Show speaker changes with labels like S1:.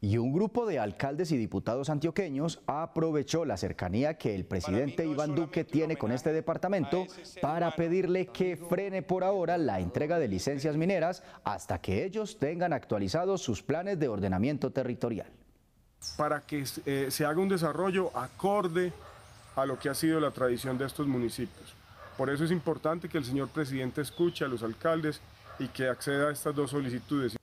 S1: y un grupo de alcaldes y diputados antioqueños aprovechó la cercanía que el presidente Iván Duque tiene con este departamento para pedirle que frene por ahora la entrega de licencias mineras hasta que ellos tengan actualizados sus planes de ordenamiento territorial.
S2: Para que eh, se haga un desarrollo acorde a lo que ha sido la tradición de estos municipios. Por eso es importante que el señor presidente escuche a los alcaldes y que acceda a estas dos solicitudes.